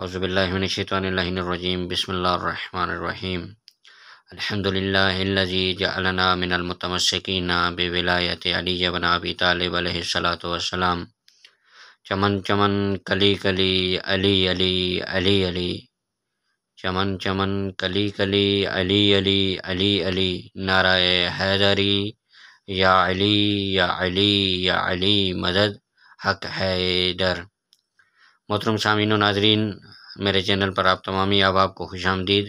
अज़बिल्लिनशैतरजीम बसमीम अलहमदिल्लाजी जलना मिनमतमसिन बेविलायत अली जबन अबी तालब सलाम चमन चमन कली कली अली अली अली अली चमन चमन कली कली अली अली अली अली नाराय हैदरी या अली या अली या अली मदद हक हैदर मोहतरम शामीन नाजरीन मेरे चैनल पर आप तमामी अब आपको खुश आमदीद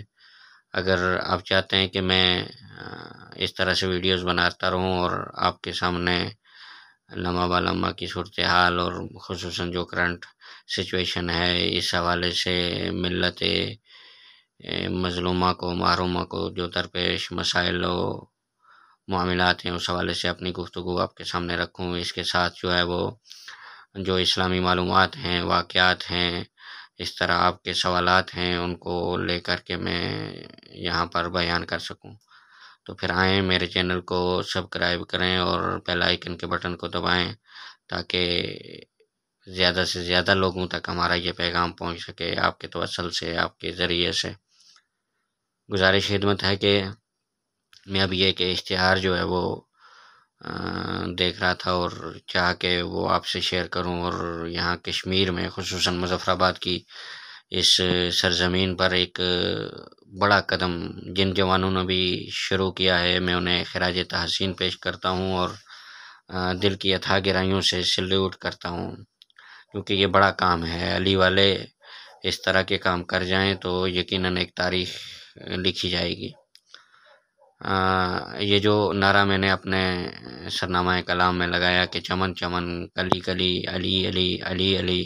अगर आप चाहते हैं कि मैं इस तरह से वीडियोस बनाता रहूं और आपके सामने लम्हा ब लम्हा की सूरत हाल और खसूस जो करंट सिचुएशन है इस हवाले से मिलत मजलूमा को महरूमा को जो दरपेश मसाइल मामलात हैं उस हवाले से अपनी गुफ्तु आपके सामने रखूँ इसके साथ जो है वो जो इस्लामी मालूम हैं वाक़ात हैं इस तरह आपके सवाल हैं उनको ले कर के मैं यहाँ पर बयान कर सकूँ तो फिर आएँ मेरे चैनल को सब्सक्राइब करें और बेल आइकन के बटन को दबाएं ताकि ज़्यादा से ज़्यादा लोगों तक हमारा ये पैगाम पहुँच सके आपके तवसल से आपके ज़रिए से गुजारिश खिदमत है कि मैं अब ये कि इश्तहार जो है वो देख रहा था और चाह के वो आपसे शेयर करूं और यहाँ कश्मीर में खसूस मुजफ़राबाद की इस सरजमीन पर एक बड़ा कदम जिन जवानों ने भी शुरू किया है मैं उन्हें खराज तहसिन पेश करता हूँ और दिल की अथा गिराइयों से सल्यूट करता हूँ क्योंकि ये बड़ा काम है अली वाले इस तरह के काम कर जाएं तो यकीनन एक तारीख लिखी जाएगी ये जो नारा मैंने अपने सरनामा कलाम में लगाया कि चमन चमन कली कली अली अली अली अली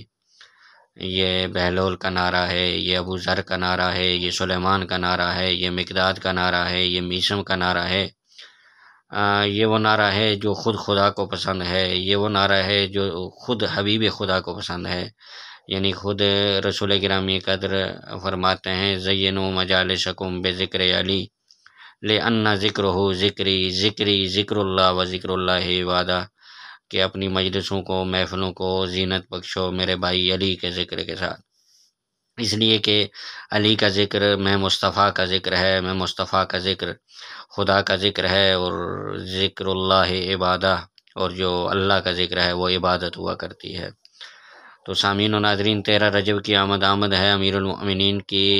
ये बहलोल का नारा है ये अबू ज़र का नारा है ये सुलेमान का नारा है ये मकदाद का नारा है ये मीसम का नारा है आ, ये वो नारा है जो ख़ुद खुदा को पसंद है ये वो नारा है जो ख़ुद हबीब खुदा को पसंद है यानी ख़ुद रसूल ग्रामी कदर फरमाते हैं जयन मजाल शकुम बे ज़िक्र अली ले अन्ना ज़िक्र हो ज़िक्री ज़िक्री ज़िक्र व ज़िक्र वादा कि अपनी मजलिसों को महफ़लों को जीनत बख्शो मेरे भाई अली के ज़िक्र के साथ इसलिए कि अली का ज़िक्र मैं मुस्तफ़ा का ज़िक्र है मैं मुस्तफ़ा का ज़िक्र खुदा का ज़िक्र है और ज़िक्र इबादा और जो अल्लाह का ज़िक्र है वो इबादत हुआ करती है तो सामीन नाजरीन तेरह रजब की आमद आमद है अमीरमिन की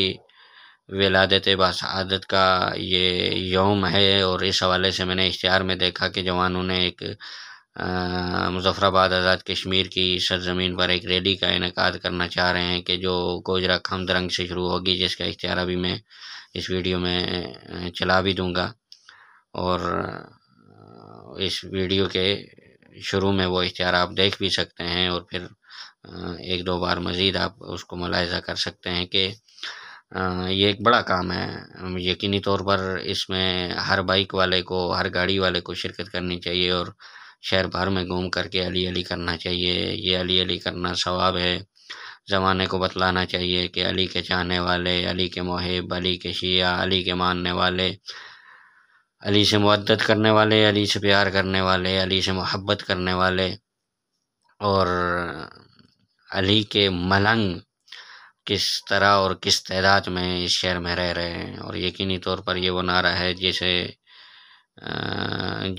विलादत बसादत का ये यौम है और इस हवाले से मैंने इश्तहार में देखा कि जवानों ने एक मुजफ़राबाद आज़ाद कश्मीर की सरजमीन पर एक रैली का इनका करना चाह रहे हैं कि जो गोजरा खमदरंग से शुरू होगी जिसका इश्तहार अभी मैं इस वीडियो में चला भी दूँगा और इस वीडियो के शुरू में वो इश्तहार आप देख भी सकते हैं और फिर एक दो बार मज़ीद आप उसको मुलायजा कर सकते हैं कि ये एक बड़ा काम है यकीनी तौर पर इसमें हर बाइक वाले को हर गाड़ी वाले को शिरकत करनी चाहिए और शहर भर में घूम करके अली अली करना चाहिए ये अली अली करना सवाब है ज़माने को बतलाना चाहिए कि अली के चाहने वाले अली के महब अली के शिया अली के मानने वाले अली से मदद करने वाले अली से प्यार करने वाले अली से मोहब्बत करने वाले और अली के मलंग किस तरह और किस तदाद में इस शहर में रह रहे हैं और यकीनी तौर पर ये वो नारा है जैसे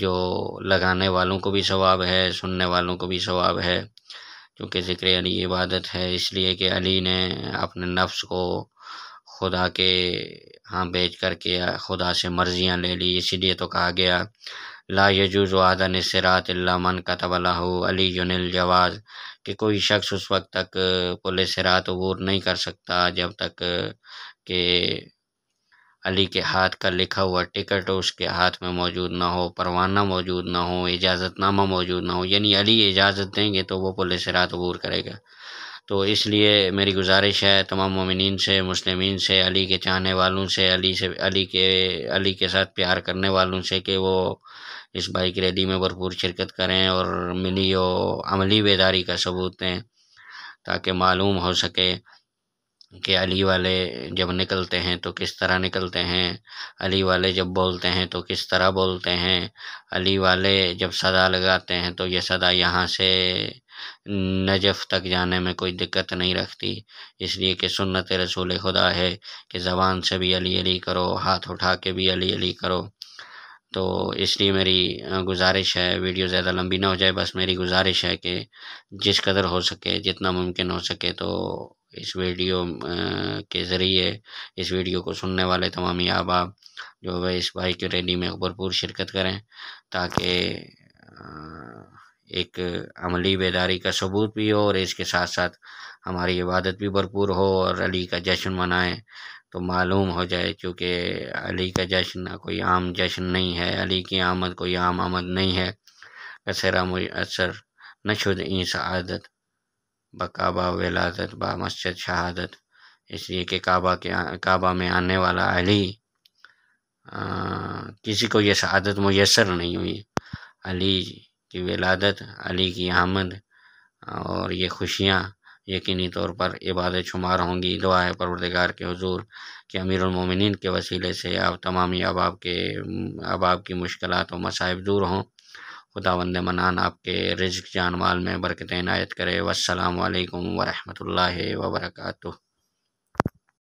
जो लगाने वालों को भी सवाब है सुनने वालों को भी सवाब है क्योंकि ज़िक्र अली इबादत है इसलिए कि अली ने अपने नफ्स को खुदा के हाँ बेच करके खुदा से मर्ज़ियाँ ले ली इसीलिए तो कहा गया ला यजूज वादन सिरात मन अली अलीजुनिल जवाज कि कोई शख्स उस वक्त तक पुल सिरात अबूर नहीं कर सकता जब तक के अली के हाथ का लिखा हुआ टिकट उसके हाथ में मौजूद ना हो परवाना मौजूद ना हो इजाज़तनामा मौजूद ना हो यानी अली इजाज़त देंगे तो वो पुल सिरात अबूर करेगा तो इसलिए मेरी गुजारिश है तमाम ममिन से मुस्लिम से अली के चाहने वालों से अली से अली के अली के साथ प्यार करने वालों से कि वो इस बाइक रैली में भरपूर शिरकत करें और मिली और अमली बेदारी का सबूत दें ताकि मालूम हो सके कि अली वाले जब निकलते हैं तो किस तरह निकलते हैं अली वाले जब बोलते हैं तो किस तरह बोलते हैं अली वाले जब सदा लगाते हैं तो ये सदा यहाँ से नजफ़ तक जाने में कोई दिक्कत नहीं रखती इसलिए कि सुन्नत रसूल खुदा है कि ज़बान से भी अली अली करो हाथ उठा के भी अली अली करो तो इसलिए मेरी गुजारिश है वीडियो ज़्यादा लंबी ना हो जाए बस मेरी गुजारिश है कि जिस कदर हो सके जितना मुमकिन हो सके तो इस वीडियो के ज़रिए इस वीडियो को सुनने वाले तमाम आप जो है इस भाई की रैली में भरपूर शिरकत करें ताकि एक अमली बेदारी का सबूत भी हो और इसके साथ साथ हमारी इबादत भी भरपूर हो और अली का जश्न मनाएं तो मालूम हो जाए क्योंकि अली का जश्न कोई आम जश्न नहीं है अली की आमद कोई आम आमद नहीं है कसरा असर नशुद ई शहादत बकाबा विलादत बा मस्जिद शहादत इसलिए कि काबा के काबा में आने वाला अली आ, किसी को यह शहादत मैसर नहीं हुई अली की विलादत अली की आमद और ये खुशियाँ यकीनी तौर पर इबादत शुमार होंगी दुआ है परवरदगार के हजूर के अमीरमिन के वसीले से आप तमामी अबाब के अबाब की मुश्किल व मसाइब दूर हों खुदा वंद मनान आपके रिज्क माल में बरकत नायत करे वालकम वरहमल वर्का